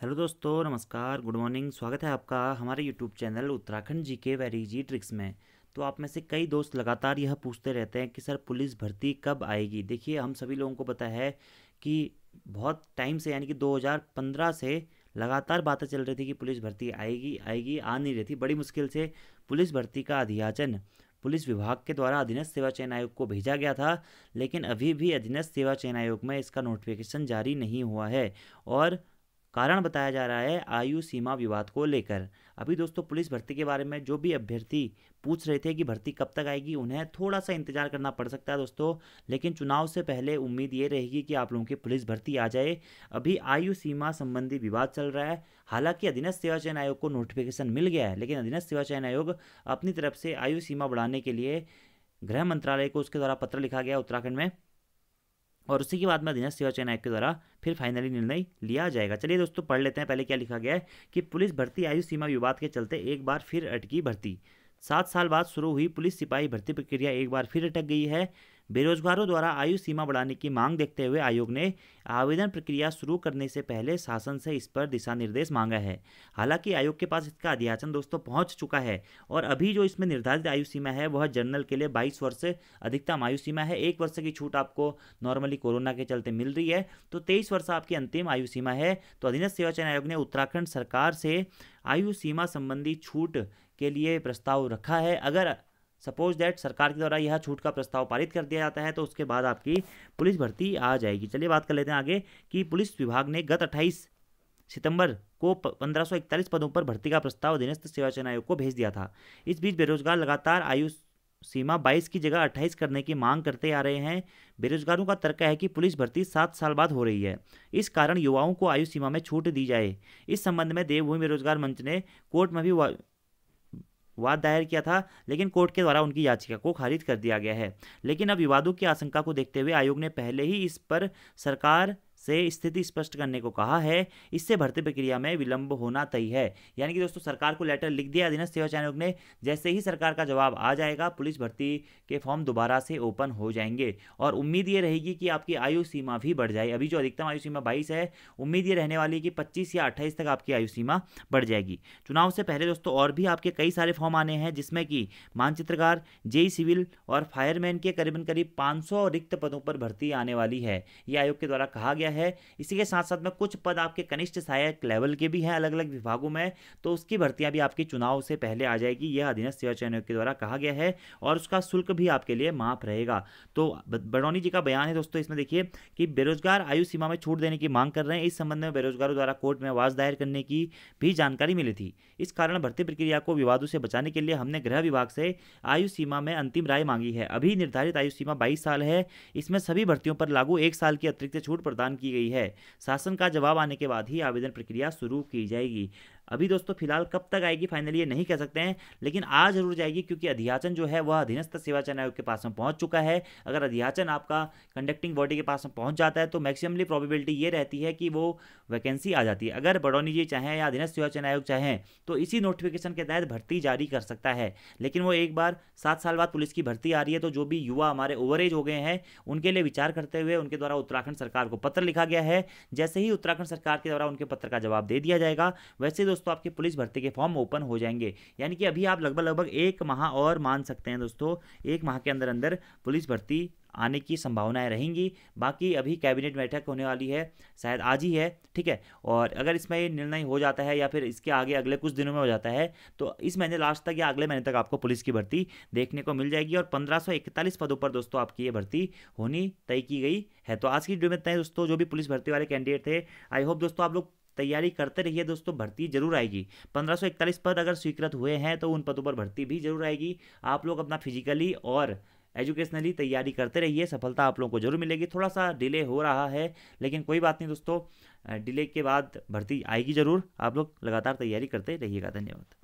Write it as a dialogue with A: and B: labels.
A: hello दोस्तों नमस्कार good morning स्वागत है आपका हमारे यूट्यूब चैनल उत्तराखंड जी के वेरी जी ट्रिक्स में तो आप में से कई दोस्त लगातार यह पूछते रहते हैं कि सर पुलिस भर्ती कब आएगी देखिए हम सभी लोगों को पता है कि बहुत टाइम से यानी कि 2015 से लगातार बातें चल रही थी कि पुलिस भर्ती आएगी आएगी आ नहीं रही थी बड़ी मुश्किल से पुलिस भर्ती का अधियाचन पुलिस विभाग के द्वारा अधीनस्थ सेवा चयन आयोग को भेजा गया था लेकिन अभी भी अधीनस्थ सेवा चयन आयोग में इसका नोटिफिकेशन जारी नहीं हुआ है और कारण बताया जा रहा है आयु सीमा विवाद को लेकर अभी दोस्तों पुलिस भर्ती के बारे में जो भी अभ्यर्थी पूछ रहे थे कि भर्ती कब तक आएगी उन्हें थोड़ा सा इंतजार करना पड़ सकता है दोस्तों लेकिन चुनाव से पहले उम्मीद ये रहेगी कि आप लोगों की पुलिस भर्ती आ जाए अभी आयु सीमा संबंधी विवाद चल रहा है हालांकि अधीनस्थ सेवा चयन आयोग को नोटिफिकेशन मिल गया है लेकिन अधीनस्थ सेवा चयन आयोग अपनी तरफ से आयु सीमा बढ़ाने के लिए गृह मंत्रालय को उसके द्वारा पत्र लिखा गया उत्तराखंड में और उसी के बाद में अधीनस्थ सेवा चयन आयोग के द्वारा फिर फाइनली निर्णय लिया जाएगा चलिए दोस्तों पढ़ लेते हैं पहले क्या लिखा गया है कि पुलिस भर्ती आयु सीमा विवाद के चलते एक बार फिर अटकी भर्ती सात साल बाद शुरू हुई पुलिस सिपाही भर्ती प्रक्रिया एक बार फिर अटक गई है बेरोजगारों द्वारा आयु सीमा बढ़ाने की मांग देखते हुए आयोग ने आवेदन प्रक्रिया शुरू करने से पहले शासन से इस पर दिशा निर्देश मांगा है हालांकि आयोग के पास इसका अध्याचन दोस्तों पहुंच चुका है और अभी जो इसमें निर्धारित आयु सीमा है वह जनरल के लिए बाईस वर्ष अधिकतम आयु सीमा है एक वर्ष की छूट आपको नॉर्मली कोरोना के चलते मिल रही है तो तेईस वर्ष आपकी अंतिम आयु सीमा है तो अधीनस्थ सेवा चयन आयोग ने उत्तराखंड सरकार से आयु सीमा संबंधी छूट के लिए प्रस्ताव रखा है अगर सपोज दैट सरकार के द्वारा यह छूट का प्रस्ताव पारित कर दिया जाता है तो उसके बाद आपकी पुलिस भर्ती आ जाएगी चलिए बात कर लेते हैं आगे कि पुलिस विभाग ने गत अट्ठाईस सितंबर को 1541 पदों पर भर्ती का प्रस्ताव अधीनस्थ सेवा चयन आयोग को भेज दिया था इस बीच बेरोजगार लगातार आयु सीमा 22 की जगह 28 करने की मांग करते आ रहे हैं बेरोजगारों का तर्क है कि पुलिस भर्ती सात साल बाद हो रही है इस कारण युवाओं को आयु सीमा में छूट दी जाए इस संबंध में देवभूमि बेरोजगार मंच ने कोर्ट में भी वाद दायर किया था लेकिन कोर्ट के द्वारा उनकी याचिका को खारिज कर दिया गया है लेकिन अब विवादों की आशंका को देखते हुए आयोग ने पहले ही इस पर सरकार से स्थिति स्पष्ट करने को कहा है इससे भर्ती प्रक्रिया में विलंब होना तय है यानी कि दोस्तों सरकार को लेटर लिख दिया अधीनस्थ सेवाचार आयोग ने जैसे ही सरकार का जवाब आ जाएगा पुलिस भर्ती के फॉर्म दोबारा से ओपन हो जाएंगे और उम्मीद ये रहेगी कि आपकी आयु सीमा भी बढ़ जाए अभी जो अधिकतम आयु सीमा बाईस है उम्मीद ये रहने वाली है कि पच्चीस या अट्ठाईस तक आपकी आयु सीमा बढ़ जाएगी चुनाव से पहले दोस्तों और भी आपके कई सारे फॉर्म आने हैं जिसमें कि मानचित्रकार जेई सिविल और फायरमैन के करीबन करीब पाँच रिक्त पदों पर भर्ती आने वाली है ये आयोग के द्वारा कहा गया है है इसी के साथ साथ में कुछ पद आपके कनिष्ठ सहायक लेवल के भी हैं अलग अलग विभागों में तो उसकी भर्तियां भी आपकी चुनाव से पहले आ जाएगी यह अधीनस्थ सेवा चयन के द्वारा कहा गया है और उसका शुल्क भी आपके लिए माफ रहेगा तो बड़ौनी जी का बयान है दोस्तों इसमें देखिए कि बेरोजगार आयु सीमा में छूट देने की मांग कर रहे हैं इस संबंध में बेरोजगारों द्वारा कोर्ट में आवाज दायर करने की भी जानकारी मिली थी इस कारण भर्ती प्रक्रिया को विवादों से बचाने के लिए हमने गृह विभाग से आयु सीमा में अंतिम राय मांगी है अभी निर्धारित आयु सीमा बाईस साल है इसमें सभी भर्तियों पर लागू एक साल की अतिरिक्त छूट प्रदान की की गई है शासन का जवाब आने के बाद ही आवेदन प्रक्रिया शुरू की जाएगी अभी दोस्तों फिलहाल कब तक आएगी फाइनली ये नहीं कह सकते हैं लेकिन आज जरूर जाएगी क्योंकि अध्याचन जो है वह अधीनस्थ सेवाचन आयोग के पास में पहुंच चुका है अगर अध्याचन आपका कंडक्टिंग बॉडी के पास में पहुंच जाता है तो मैक्सिमली प्रॉबिबिलिटी ये रहती है कि वो वैकेंसी आ जाती है अगर बड़ौनी जी चाहें या अधीनस्थ सेवाचन आयोग चाहें तो इसी नोटिफिकेशन के तहत भर्ती जारी कर सकता है लेकिन वो एक बार सात साल बाद पुलिस की भर्ती आ रही है तो जो भी युवा हमारे ओवर एज हो गए हैं उनके लिए विचार करते हुए उनके द्वारा उत्तराखंड सरकार को पत्र लिखा गया है जैसे ही उत्तराखंड सरकार के द्वारा उनके पत्र का जवाब दे दिया जाएगा वैसे दोस्तों आपके पुलिस भर्ती के फॉर्म ओपन हो जाएंगे यानी कि अभी आप लगभग लगभग एक माह और मान सकते हैं दोस्तों एक माह के अंदर अंदर पुलिस भर्ती आने की संभावनाएं रहेंगी बाकी अभी कैबिनेट बैठक होने वाली है शायद आज ही है ठीक है और अगर इसमें ये निर्णय हो जाता है या फिर इसके आगे अगले कुछ दिनों में हो जाता है तो इस महीने लास्ट तक या अगले महीने तक आपको पुलिस की भर्ती देखने को मिल जाएगी और पंद्रह पदों पर दोस्तों आपकी ये भर्ती होनी तय की गई है तो आज की वीडियो में तय दोस्तों जो भी पुलिस भर्ती वाले कैंडिडेट थे आई होप दोस्तों आप लोग तैयारी करते रहिए दोस्तों भर्ती जरूर आएगी पंद्रह पद अगर स्वीकृत हुए हैं तो उन पदों पर भर्ती भी जरूर आएगी आप लोग अपना फिजिकली और एजुकेशनली तैयारी करते रहिए सफलता आप लोगों को जरूर मिलेगी थोड़ा सा डिले हो रहा है लेकिन कोई बात नहीं दोस्तों डिले के बाद भर्ती आएगी जरूर आप लोग लगातार तैयारी करते रहिएगा धन्यवाद